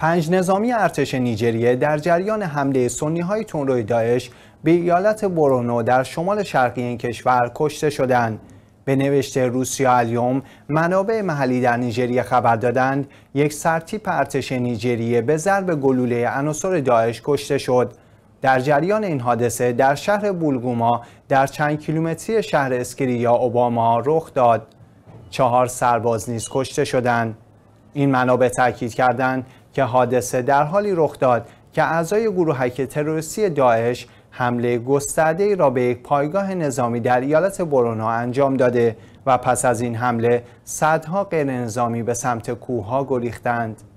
پنج نظامی ارتش نیجریه در جریان حمله سنی های داعش به ایالت برونو در شمال شرقی این کشور کشته شدند. به نوشته روسیا الیوم منابع محلی در نیجریه خبر دادند یک سرتیپ ارتش نیجریه به ضرب گلوله عناصر داعش کشته شد. در جریان این حادثه در شهر بولگوما در چند کیلومتری شهر اسکریا اوباما رخ داد. چهار سرباز نیز کشته شدند. این منابع تاکید کردند که حادثه در حالی رخ داد که اعضای گروهک تروریستی داعش حمله گسترده را به یک پایگاه نظامی در ایالت برونا انجام داده و پس از این حمله صدها غیر نظامی به سمت ها گریختند.